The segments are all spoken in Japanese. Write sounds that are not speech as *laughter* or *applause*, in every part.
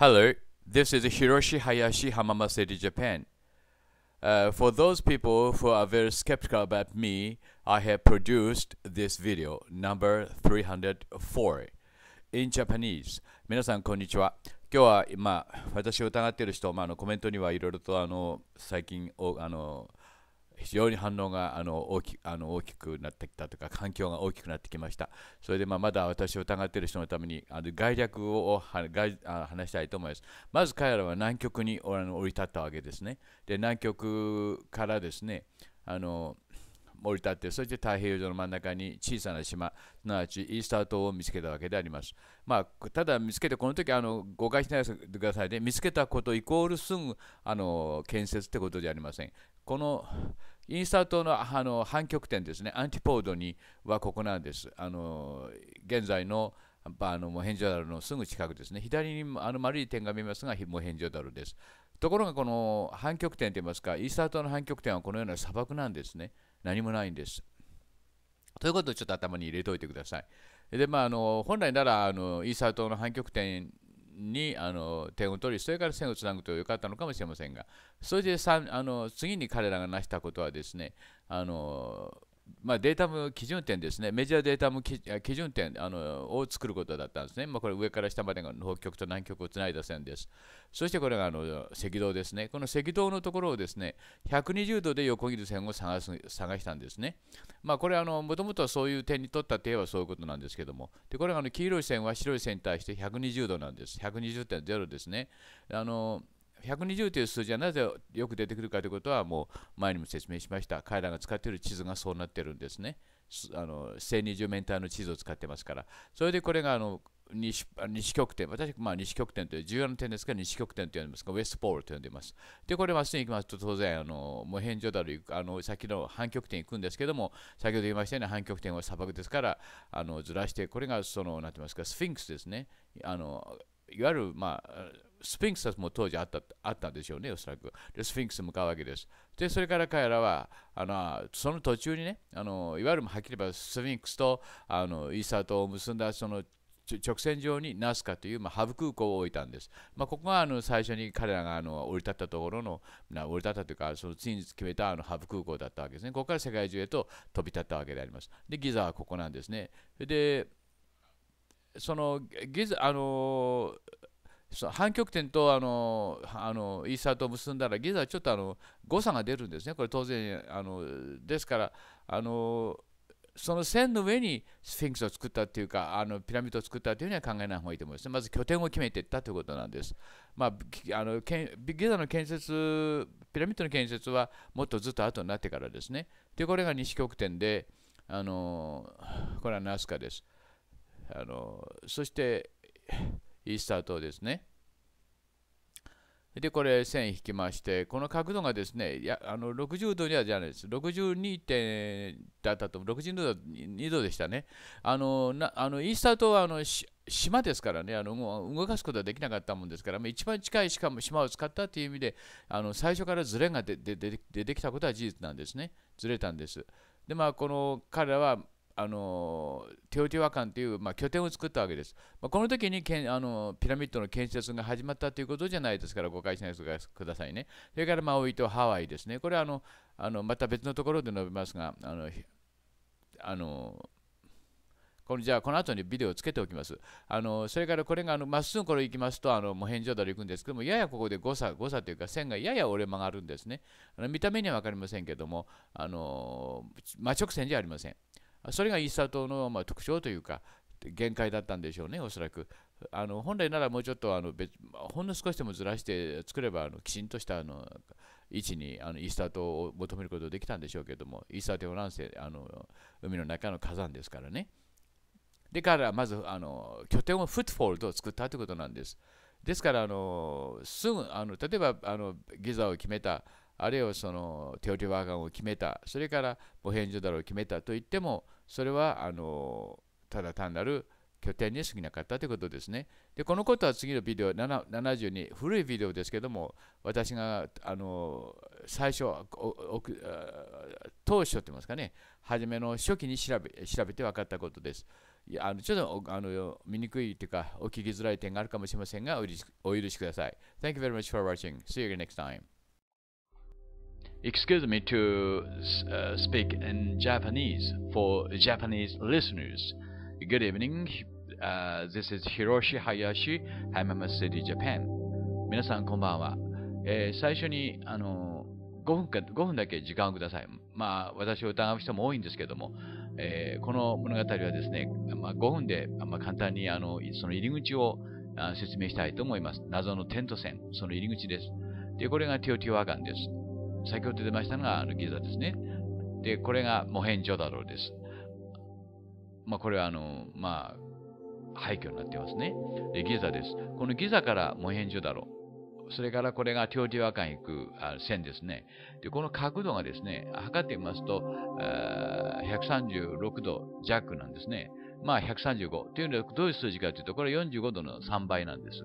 Hello, this is Hiroshi Hayashi Hamama c i t Japan. Uh, for those people who are very skeptical about me, I have produced this video, number 304, in Japanese. 皆さん、こんにちは。今日は、今私を疑っている人、まあ、あのコメントにはいろいろとあの最近おあの非常に反応があの大きあの大きくなってきたとか環境が大きくなってきましたそれでまあまだ私を疑っている人のためにあの概略を概あ話したいと思いますまず彼らは南極にあの降り立ったわけですねで南極からですねあの降り立ってそして太平洋上の真ん中に小さな島すなわちイースター島を見つけたわけであります、まあ、ただ見つけてこの時あの誤解しないでくださいね見つけたことイコールすぐあの建設ってことじゃありませんこのインサートのあの反極点ですねアンティポードにはここなんですあの現在のあのモヘンジョダルのすぐ近くですね左にあの丸い点が見えますがモヘンジョダルですところがこの反極点といいますかイースター島の反極点はこのような砂漠なんですね何もないんですということをちょっと頭に入れておいてくださいでまあ、あの本来ならあのイーサー島の反極点にあの点を取りそれから線をつなぐとよかったのかもしれませんがそれであの次に彼らが成したことはですねあのまあ、データム基準点ですね、メジャーデータム基準点あのを作ることだったんですね。まあ、これ上から下までが北極と南極をつないだ線です。そしてこれがあの赤道ですね。この赤道のところをですね、120度で横切る線を探す探したんですね。まあ、これあの、もともとはそういう点に取った手はそういうことなんですけども、でこれがあの黄色い線は白い線に対して120度なんです。120.0ですね。あの120という数字はなぜよく出てくるかということはもう前にも説明しました彼らが使っている地図がそうなっているんですねあの1020面体の地図を使ってますからそれでこれがあの西西極点、私、まあ、西極点という重要な点ですが、西極点と呼んでますが、ウェストポールと呼んでいます。で、これ、まっすぐ行きますと、当然、あの、無辺状だる、あの、先の反極点行くんですけども、先ほど言いましたように、反極点は砂漠ですから、あの、ずらして、これが、その、なんて言いますか、スフィンクスですね。あの、いわゆる、まあ、スフィンクスも当時あったあったんでしょうね、おそらく。で、スフィンクス向かうわけです。で、それから彼らは、あのその途中にねあの、いわゆるはっきり言えばスフィンクスとあのイーサー島を結んだその直線上にナスカという、まあ、ハブ空港を置いたんです。まあ、ここがあの最初に彼らがあの降り立ったところの、な降り立ったというか、その次に決めたあのハブ空港だったわけですね。ここから世界中へと飛び立ったわけであります。で、ギザはここなんですね。で、そのギザ、あの反極点とあのあのイーサーと結んだらギザはちょっとあの誤差が出るんですねこれ当然あのですからあのその線の上にスフィンクスを作ったというかあのピラミッドを作ったというふうには考えない方がいいと思います、ね、まず拠点を決めていったということなんです、まあ、あのギザの建設ピラミッドの建設はもっとずっと後になってからですねでこれが西極点であのこれはナスカですあのそしてスター島ですね。で、これ線引きまして、この角度がですね、いやあの60度にはじゃないです。62点だったと、62度2度でしたね。あのなあのイースター島はあの島ですからねあの、動かすことはできなかったもんですから、まあ、一番近いしかも島を使ったという意味で、あの最初からずれが出てきたことは事実なんですね。ずれたんです。で、まあ、この彼らはあのテオティワカンという、まあ、拠点を作ったわけです。まあ、この時にけんあのピラミッドの建設が始まったということじゃないですから誤解しないでくださいね。それからマウイとハワイですね。これはあのあのまた別のところで述べますがあのあのこのじゃあこの後にビデオをつけておきます。あのそれからこれがまっすぐこれ行きますとあのもう返上だ行くんですけどもややここで誤差誤差というか線がやや折れ曲がるんですね。あの見た目には分かりませんけどもあの真直線じゃありません。それがイースター島のま特徴というか限界だったんでしょうねおそらくあの本来ならもうちょっとあの別ほんの少しでもずらして作ればあのきちんとしたあの位置にあのイースター島を求めることができたんでしょうけどもイースター島なんせあの海の中の火山ですからねで彼はまずあの拠点をフットフォールドを作ったということなんですですからあのすぐあの例えばあのギザを決めたあるいはその手織りワーガンを決めたそれからボヘンジョダルを決めたといってもそれはあのただ単なる拠点に過ぎなかったということですね。で、このことは次のビデオ、72、古いビデオですけども、私があの最初、当初と言いますかね、初めの初期に調べ調べて分かったことです。いやあのちょっとあの見にくいというか、お聞きづらい点があるかもしれませんが、お許しください。Thank you very much for watching. See you next time. Excuse me to uh, speak in Japanese for Japanese listeners. Good evening. Uh, this is Hiroshi Hayashi, Hamama City, Japan. 皆さん、こんばんは。えー、最初に、あの5分か、5分だけ時間をください。まあ、私を疑う人も多いんですけども、えー、この物語はですね、まあ、5分で、まあ、簡単にあのその入り口を説明したいと思います。謎のテント船、その入り口です。で、これがテオティワガンです。先ほど出ましたのがギザですね。で、これがモヘンジョダロです。まあ、これはあの、まあ、廃墟になってますね。で、ギザです。このギザからモヘンジョダロ。それからこれがテオ和館行く線ですね。で、この角度がですね、測ってみますと、136度弱なんですね。まあ135。というのはどういう数字かというと、これ45度の3倍なんです。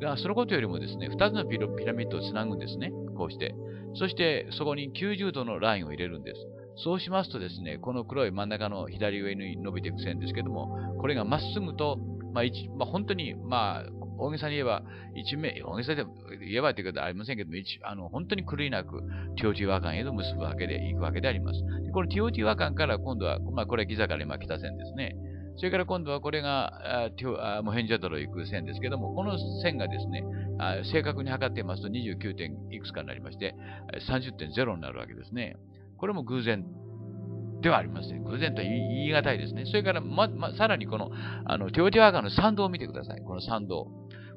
が、そのことよりもですね、2つのピラミッドをつなぐんですね。して。そして、そこに90度のラインを入れるんです。そうしますとですね、この黒い真ん中の左上に伸びていく線ですけども、これがまっすぐと、まあ、まあ、本当に、まあ、大げさに言えば、一名、大げさで言えばということはありませんけども、あの本当に狂いなく TOT 和感へと結ぶわけでいくわけであります。でこの TOT 和感から今度は、まあ、これはギザから今北線ですね。それから今度はこれが、ああモヘンジャドロ行く線ですけども、この線がですね、正確に測ってみますと29点いくつかになりまして、30.0になるわけですね。これも偶然ではありません。偶然とは言い難いですね。それから、ま、ま、さらにこの、あの、テオティワーガの参道を見てください。この参道。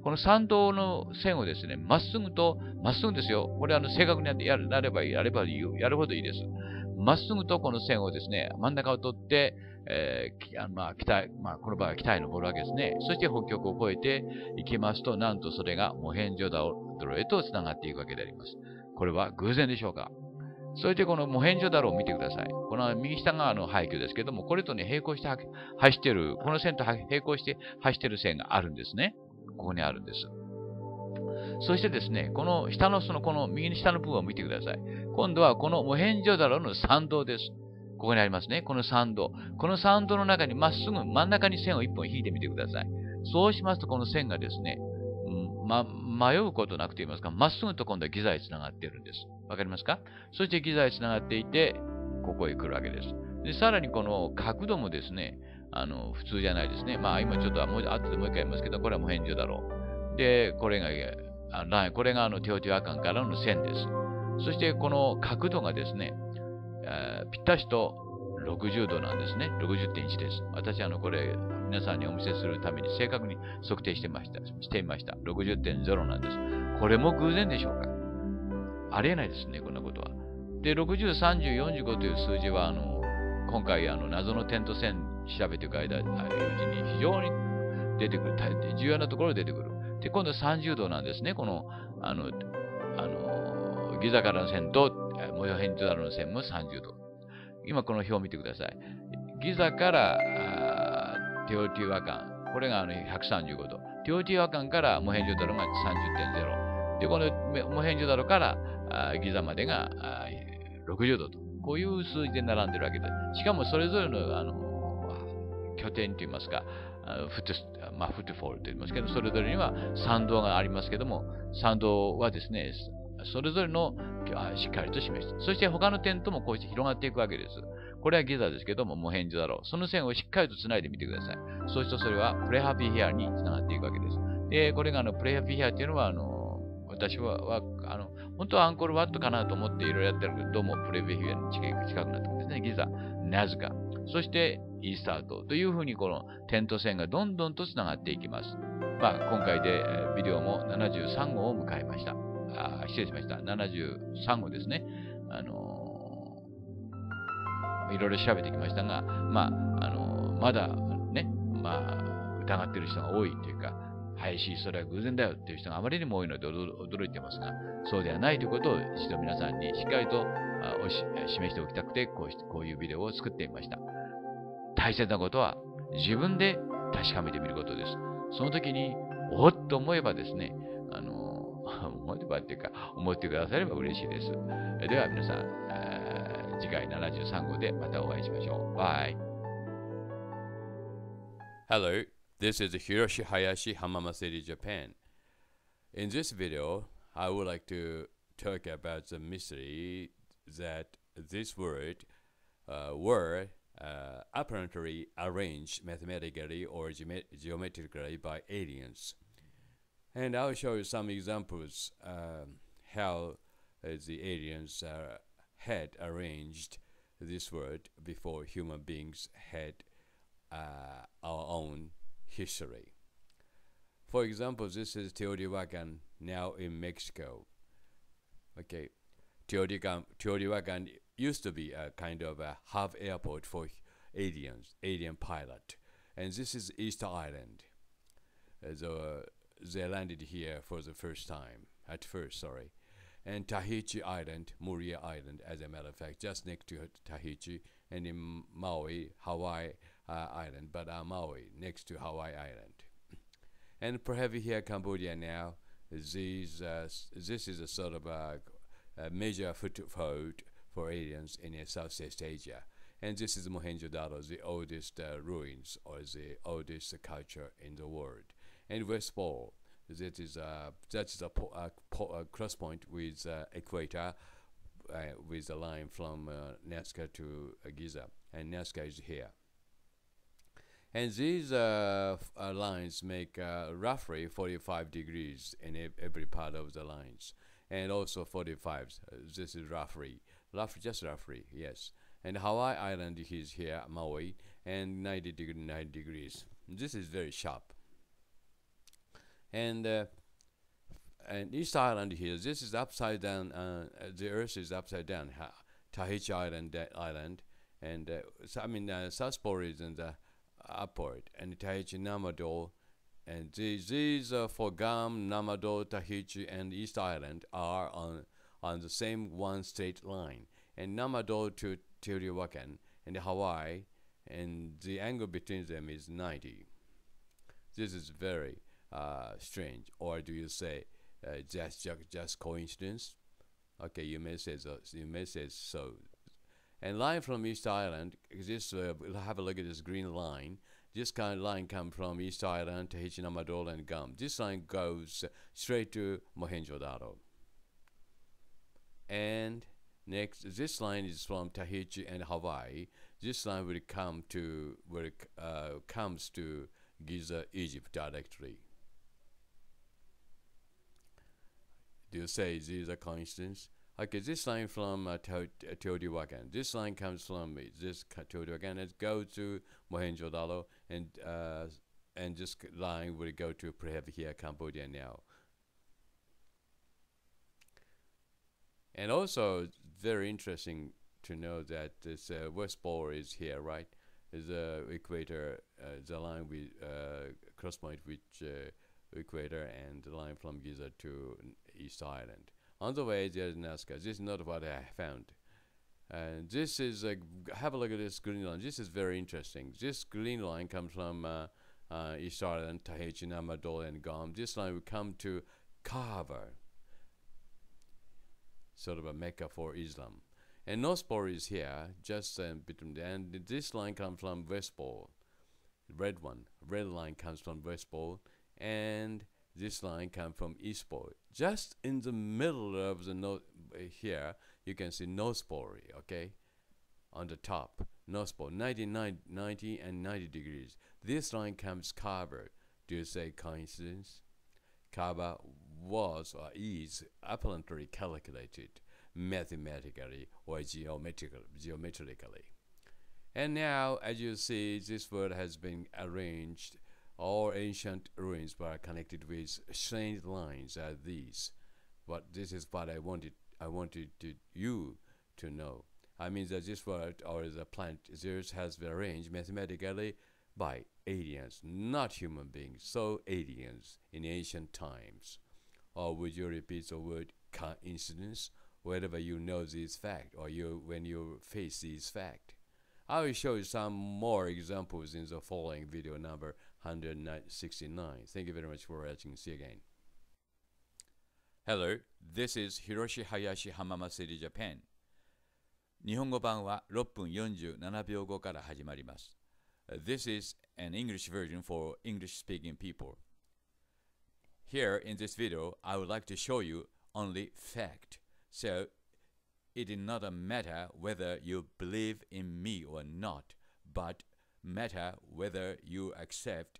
この参道の線をですね、まっすぐと、まっすぐですよ。これ、あの、正確にやれば、やればいいやるほどいいです。まっすぐとこの線をですね、真ん中を取って、えー、まあ、北、まあ、この場合は北へ登るわけですね。そして北極を越えていきますと、なんとそれがモヘンジョダロへと繋がっていくわけであります。これは偶然でしょうかそしてこのモヘンジョダロを見てください。この右下側の廃墟ですけども、これとね、並行して走ってる、この線と並行して走ってる線があるんですね。ここにあるんです。そしてですね、この下の、その、この右の下の部分を見てください。今度はこのモヘンジョダロの参道です。ここにありますね。この参道。この参道の中にまっすぐ真ん中に線を1本引いてみてください。そうしますと、この線がですね、ま、迷うことなくと言いますか、まっすぐと今度はギザへ繋がっているんです。わかりますかそしてギザへ繋がっていて、ここへ来るわけです。で、さらにこの角度もですね、あの、普通じゃないですね。まあ今ちょっともう、後でもう一回やりますけど、これはう返事だろう。で、これがライン、これがあのテオティワカンからの線です。そしてこの角度がですね、えー、ぴったしと60度なんですね。60.1です。私、あの、これ、皆さんにお見せするために正確に測定してました。していました。60.0なんです。これも偶然でしょうかありえないですね、こんなことは。で、60、30、45という数字は、あの、今回、あの、謎の点と線調べていく間、うちに非常に出てくる、重要なところで出てくる。で、今度30度なんですね、この、あの、あの、ギザからの線と、模様変ザルの線も30度。今この表を見てください。ギザから、テオティワカン。これがあの135度。テオティワカンからモヘンジョダロが30.0。で、このモヘンジョダからギザまでが60度と。こういう数字で並んでるわけです。しかもそれぞれの、あの、拠点といいますか、フットまあ、フットフォールと言いますけど、それぞれには賛同がありますけども、賛同はですね、それぞれのしっかりと示して、そして他の点ともこうして広がっていくわけです。これはギザですけども、無返事だろう。その線をしっかりと繋いでみてください。そうするとそれはプレハピーヘアに繋がっていくわけです。で、これがあのプレハピーヘアというのは、あの、私はあの、本当はアンコールワットかなと思っていろいろやってるけど、どうもプレビヒューの近くなってくるんですね。ギザ、ナズカ、そしてイースター島というふうにこの点と線がどんどんとつながっていきます。まあ、今回でビデオも73号を迎えました。あ失礼しました。73号ですね。あのー、いろいろ調べてきましたが、まあ、あのー、まだね、まあ、疑ってる人が多いというか、林、それは偶然だよっていう人があまりにも多いので驚いてますが、そうではないということを一度皆さんにしっかりと示しておきたくて、こうこういうビデオを作ってみました。大切なことは自分で確かめてみることです。その時に、おっと思えばですね、あの、思えばっていうか、思ってくだされば嬉しいです。では皆さん、次回73号でまたお会いしましょう。バイ。Hello, this is Hiroshi Hayashi Hamamaseri Japan. In this video, I would like to talk about the mystery that this word, uh, word uh, apparently arranged mathematically or geometrically by aliens. And I'll show you some examples um, how uh, the aliens uh, had arranged this world before human beings had uh, our own history. For example, this is Teotihuacan now in Mexico. Okay, Teotihuacan, Teotihuacan used to be a kind of a hub airport for aliens, alien pilot. And this is Easter Island. Uh, so they landed here for the first time, at first, sorry. And Tahiti Island, Moria Island, as a matter of fact, just next to Tahiti, and in Maui, Hawaii uh, Island, but uh, Maui, next to Hawaii Island. *clears throat* And perhaps here, Cambodia now, these, uh, this is a sort of a, a major foothold for aliens in Southeast Asia. And this is Mohenjo-daro, the oldest uh, ruins or the oldest culture in the world. And West Pole, that is a, uh, that is a, po a, uh, po a cross point with equator, with the line from Nazca to Giza. And Nazca is here. And these uh, uh, lines make uh, roughly 45 degrees in every part of the lines. And also 45, this is roughly. Rough, just roughly, yes. And Hawaii Island is here, Maui, and 90 degree, 9 degrees. This is very sharp. And uh, and East Island here, this is upside down. Uh, the Earth is upside down. Ha Tahiti Island, uh, Island, and uh, so, I mean uh, South Pole is in the upward, and Tahiti Namado, and these these uh, for Guam, Namado, Tahiti, and East Island are on on the same one straight line, and Namado to Teotihuacan and Hawaii, and the angle between them is 90. This is very uh, strange, or do you say uh, just, just just coincidence? Okay, you may say so. You may say so. And line from East Island exists. Uh, have a look at this green line. This kind of line comes from East Island to Hichinamadol and Gum. This line goes uh, straight to Mohenjo-daro. And next, this line is from Tahiti and Hawaii. This line will come to will uh, comes to Giza, Egypt directly. Do you say this is a coincidence? Okay, this line from uh, uh Teotihuacan. This line comes from this Teotihuacan us goes to Mohenjo-daro, and uh, and this line will go to perhaps here Cambodia now. And also, very interesting to know that this uh, West Pole is here, right? The uh, equator, uh, the line with uh, cross point which uh, equator and the line from Giza to East Island. On the way, there's Nazca. This is not what I found. And this is a uh, have a look at this green line. This is very interesting. This green line comes from uh, uh, East Island, Tahiti, Namadol, and Guam. This line will come to Carver sort of a Mecca for Islam. And North Pole is here, just uh, between the, and this line comes from West Pole, red one, red line comes from West Pole, and this line comes from East Pole. Just in the middle of the north, here, you can see North Pole, okay? On the top, North Pole, 90 and 90 degrees. This line comes covered. Do you say coincidence? Kaba was or is apparently calculated mathematically or geometrical, geometrically. And now, as you see, this word has been arranged. All ancient ruins were connected with strange lines as these. But this is what I wanted, I wanted to, you to know. I mean that this word or the plant Zeus has been arranged mathematically by aliens, not human beings, so aliens in ancient times or would you repeat the word coincidence whenever you know this fact or you when you face this fact? I will show you some more examples in the following video number 169. Thank you very much for watching. See you again. Hello, this is Hiroshi Hayashi Hamama City Japan. 日本語版は6分47秒後から始まります。This is an English version for English speaking people. Here in this video, I would like to show you only fact. So it is not a matter whether you believe in me or not, but matter whether you accept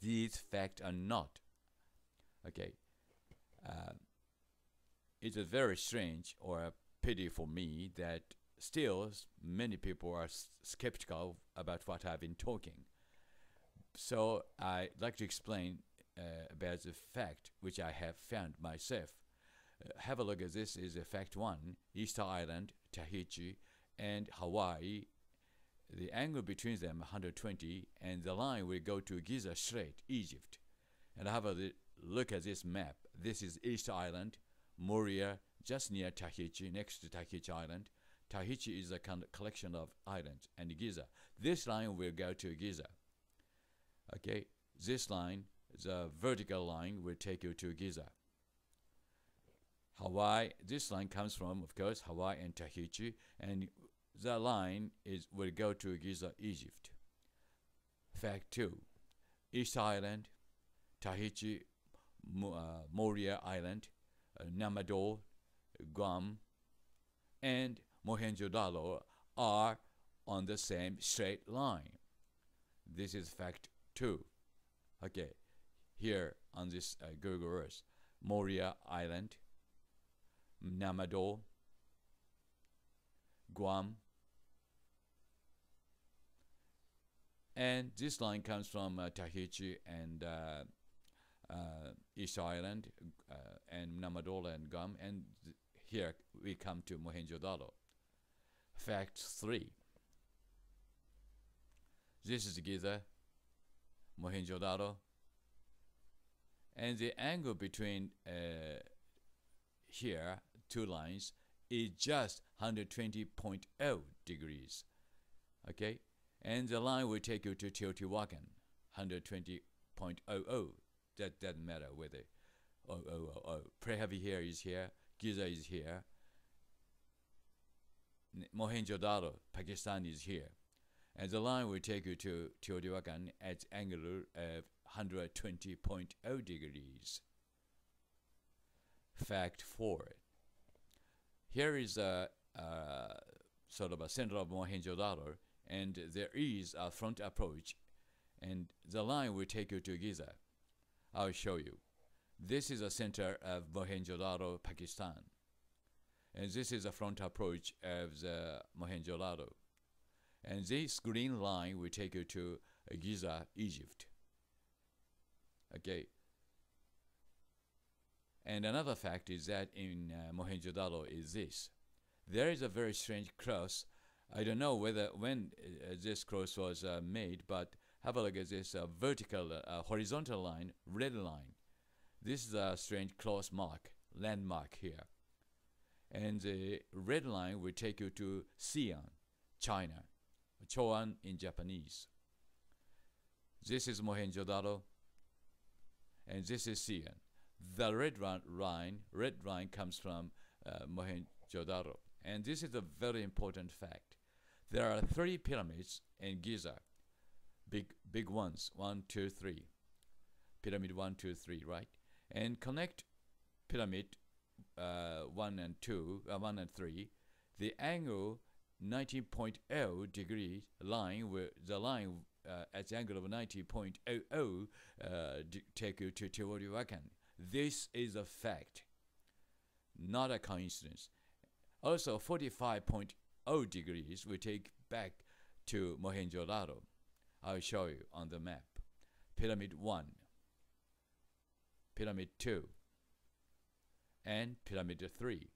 these facts or not. Okay. Uh, it is very strange or a pity for me that still many people are skeptical about what I've been talking. So I'd like to explain uh, about the fact which I have found myself. Uh, have a look at this is a fact one, Easter Island, Tahiti, and Hawaii. The angle between them 120 and the line will go to Giza Strait, Egypt. And have a look at this map. This is Easter Island, Moria, just near Tahiti, next to Tahiti Island. Tahiti is a collection of islands and Giza. This line will go to Giza. Okay, this line the vertical line will take you to Giza. Hawaii, this line comes from, of course, Hawaii and Tahiti, and the line is will go to Giza, Egypt. Fact 2. East Island, Tahiti, uh, Moria Island, uh, Namador, Guam, and Mohenjo-daro are on the same straight line. This is fact 2. Okay here on this uh, Google Earth. Moria Island, Namado, Guam. And this line comes from uh, Tahiti and uh, uh, East Island uh, and Namadol and Guam. And here we come to Mohenjo-daro. Fact 3. This is Giza, Mohenjo-daro, and the angle between uh, here two lines is just 120.0 degrees okay and the line will take you to Teotihuacan 120.00 that doesn't matter whether oh oh oh, oh. Prehavi here is here Giza is here Mohenjo-daro Pakistan is here and the line will take you to Teotihuacan at angular of 120.0 degrees. Fact 4. Here is a, a sort of a center of Mohenjo-daro and there is a front approach and the line will take you to Giza. I'll show you. This is a center of Mohenjo-daro, Pakistan. And this is a front approach of the Mohenjo-daro. And this green line will take you to Giza, Egypt. Okay. And another fact is that in uh, Mohenjo-daro is this. There is a very strange cross. I don't know whether when uh, this cross was uh, made, but have a look at this uh, vertical, uh, uh, horizontal line, red line. This is a strange cross mark, landmark here. And the red line will take you to Xi'an, China, Choan in Japanese. This is Mohenjo-daro and this is Sian. The red Rhine, red Rhine comes from uh, Mohenjo-daro, and this is a very important fact. There are three pyramids in Giza, big big ones, one, two, three, pyramid one, two, three, right? And connect pyramid uh, one and two, uh, one and three, the angle 19.0 degree line, where the line uh, at the angle of 90.00 uh, take you to Teotihuacan. This is a fact, not a coincidence. Also, 45.0 degrees we take back to Mohenjo-daro. I'll show you on the map. Pyramid 1, Pyramid 2, and Pyramid 3.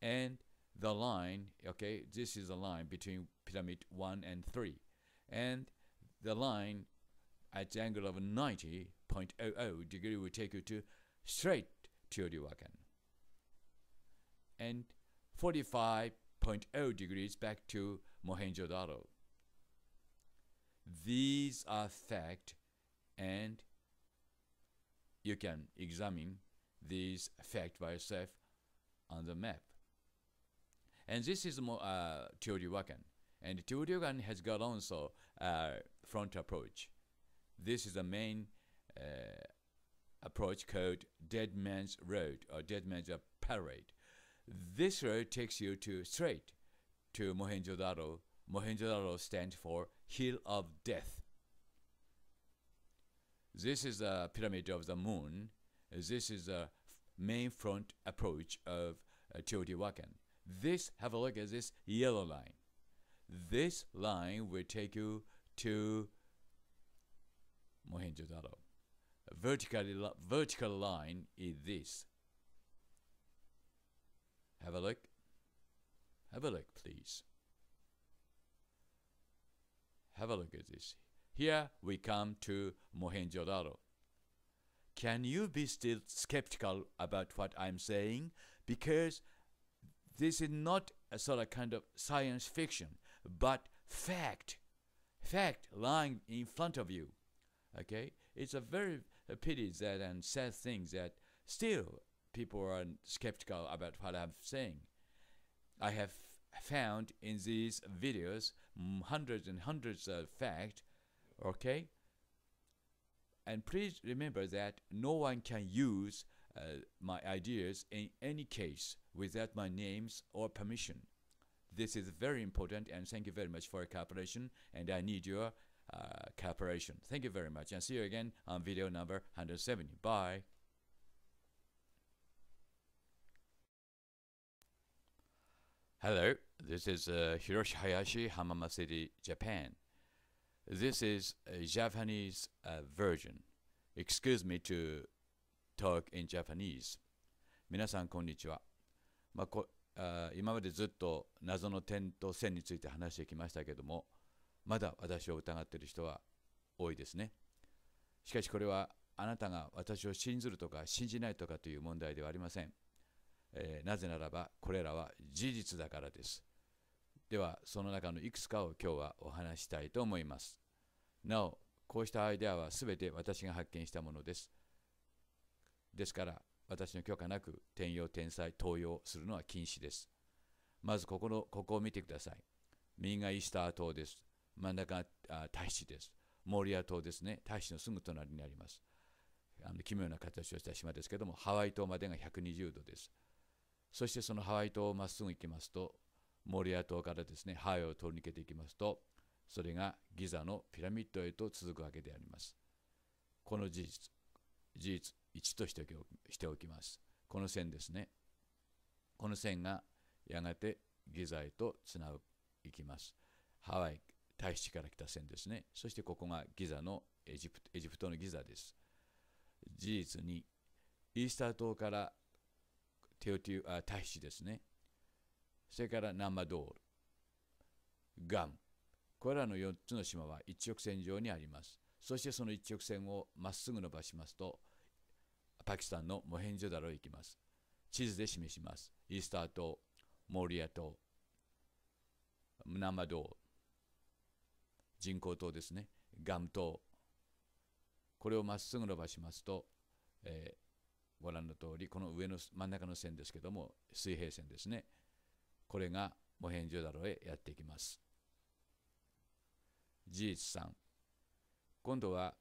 And the line, okay, this is the line between Pyramid 1 and 3 and the line at the angle of 90.00 degree will take you to straight Teotihuacan. And 45.0 degrees back to Mohenjo-daro. These are fact and you can examine these fact by yourself on the map. And this is uh, Teotihuacan. And Turdugan has got also uh, front approach. This is the main uh, approach called Dead Man's Road or Dead Man's Parade. This road takes you to straight to Mohenjo-daro. Mohenjo-daro stands for Hill of Death. This is the pyramid of the moon. This is the main front approach of uh, Teotihuacan. This, have a look at this yellow line. This line will take you to Mohenjo-daro. Vertical, vertical line is this. Have a look. Have a look, please. Have a look at this. Here we come to Mohenjo-daro. Can you be still skeptical about what I'm saying? Because this is not a sort of kind of science fiction but fact, fact lying in front of you. Okay, it's a very a pity that and sad thing that still people are skeptical about what I'm saying. I have found in these videos hundreds and hundreds of facts. Okay, and please remember that no one can use uh, my ideas in any case without my names or permission. This is very important, and thank you very much for your cooperation, and I need your uh, cooperation. Thank you very much, and see you again on video number 170. Bye. Hello, this is uh, Hiroshi Hayashi, Hamama City, Japan. This is a Japanese uh, version. Excuse me to talk in Japanese. 皆さん、こんにちは。まあ、こあ今までずっと謎の点と線について話してきましたけどもまだ私を疑っている人は多いですねしかしこれはあなたが私を信ずるとか信じないとかという問題ではありません、えー、なぜならばこれらは事実だからですではその中のいくつかを今日はお話したいと思いますなおこうしたアイデアは全て私が発見したものですですから私の許可なく転用、転載、登用するのは禁止です。まずここの、ここを見てください。右がイースター島です。真ん中が大使です。モーリア島ですね。大使のすぐ隣にあります。あの奇妙な形をした島ですけども、ハワイ島までが120度です。そしてそのハワイ島をまっすぐ行きますと、モーリア島からですね、ハワイを通り抜けていきますと、それがギザのピラミッドへと続くわけであります。この事実、事実、1としておきます。この線ですね。この線がやがてギザへとつなぐいきます。ハワイ、大使から来た線ですね。そしてここがギザのエジプトエジプトのギザです。事実にイースター島からテオティあ大使ですね。それからナンマドール、ガム。これらの4つの島は一直線上にあります。そしてその一直線をまっすぐ伸ばしますとパキスタンのモヘンジョダロへ行きます。地図で示します。イースター島、モーリア島、ムナマ島、人工島ですね、ガム島。これをまっすぐ伸ばしますと、えー、ご覧の通り、この上の真ん中の線ですけども、水平線ですね。これがモヘンジョダロへやっていきます。事実3今度は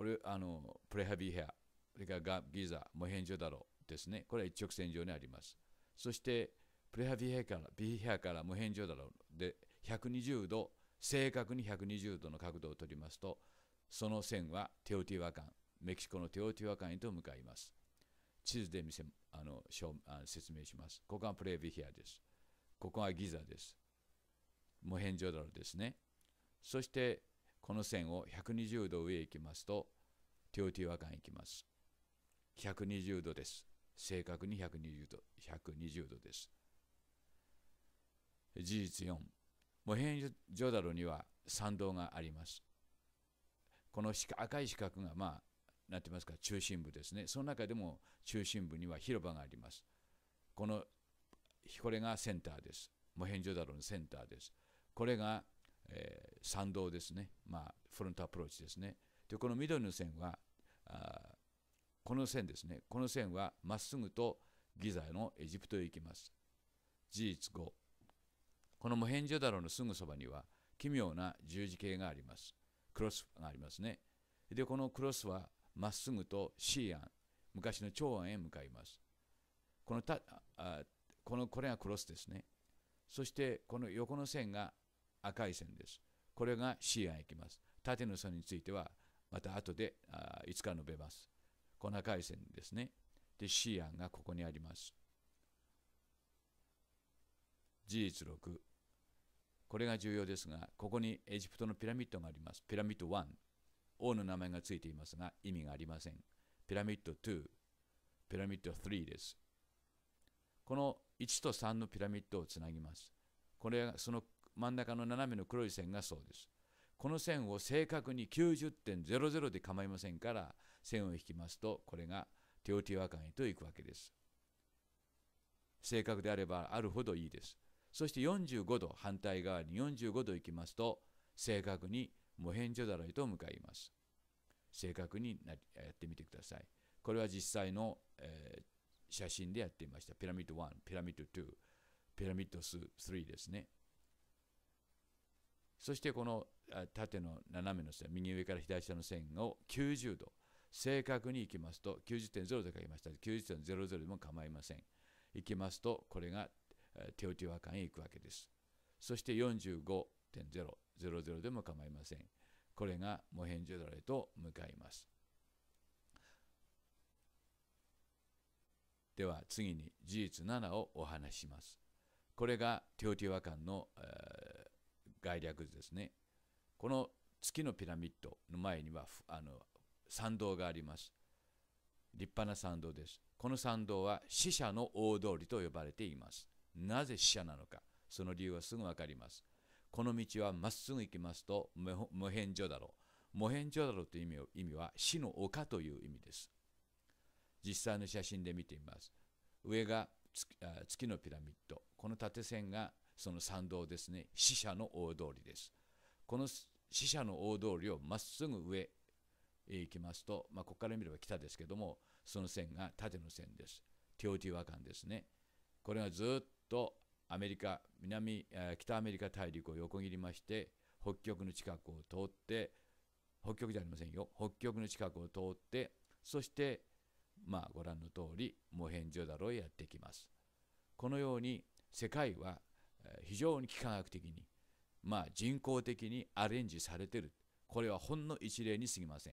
これあのプレハビヘアそれからギザモヘンジョダロですねこれは一直線上にありますそしてプレハビヘアからビヘアからモヘンジョダロで120度正確に120度の角度を取りますとその線はテオティワカンメキシコのテオティワカンへと向かいます地図で見せあのあ説明しますここがプレビヘアですここがギザですモヘンジョダロですねそしてこの線を120度上へ行きますと、ティオティワカン行きます。120度です。正確に120度、120度です。事実4、モヘンジョダロには参道があります。この赤い四角が、まあ、なんて言いますか、中心部ですね。その中でも中心部には広場があります。この、これがセンターです。モヘンジョダロのセンターです。これがえー、参道ですね、まあ、フロントアプローチですね。で、この緑の線は、あこの線ですね、この線はまっすぐとギザのエジプトへ行きます。事実5、このモヘンジョダロのすぐそばには奇妙な十字形があります。クロスがありますね。で、このクロスはまっすぐとシーアン、昔の長安へ向かいます。このたあこのこれがクロスですね。そしてこの横の線が赤い線です。これが C 案いきます。縦の線については、また後であいつか述べます。この赤い線ですね。で、C 案がここにあります。事実6。これが重要ですが、ここにエジプトのピラミッドがあります。ピラミッド1。王の名前がついていますが、意味がありません。ピラミッド2。ピラミッド3です。この1と3のピラミッドをつなぎます。これがその真ん中の斜めの黒い線がそうです。この線を正確に90.00で構いませんから線を引きますとこれがテオティワカンへと行くわけです。正確であればあるほどいいです。そして45度反対側に45度行きますと正確にモヘンジョダロへと向かいます。正確にやってみてください。これは実際の、えー、写真でやっていました。ピラミッド1、ピラミッド2、ピラミッド3ですね。そしてこの縦の斜めの線右上から左下の線を90度正確にいきますと90.0で書きました90.00でも構いませんいきますとこれがテオティワカンへ行くわけですそして45.000でも構いませんこれがモヘンジョダレと向かいますでは次に事実7をお話しますこれがテオティワカンの、えー概略図ですね。この月のピラミッドの前にはあの参道があります。立派な参道です。この参道は死者の大通りと呼ばれています。なぜ死者なのか、その理由はすぐ分かります。この道はまっすぐ行きますと、無変所だろう。無変所だろうという意味を意味は死の丘という意味です。実際の写真で見てみます。上が月のピラミッド。この縦線がその参道ですね死者の大通りですこの死者の大通りをまっすぐ上へ行きますと、まあ、ここから見れば北ですけどもその線が縦の線ですティオティワカンですねこれがずっとアメリカ南北アメリカ大陸を横切りまして北極の近くを通って北極じゃありませんよ北極の近くを通ってそしてまあご覧の通りモヘンジョダロへやってきますこのように世界は非常に幾何学的に、まあ、人工的にアレンジされてるこれはほんの一例にすぎません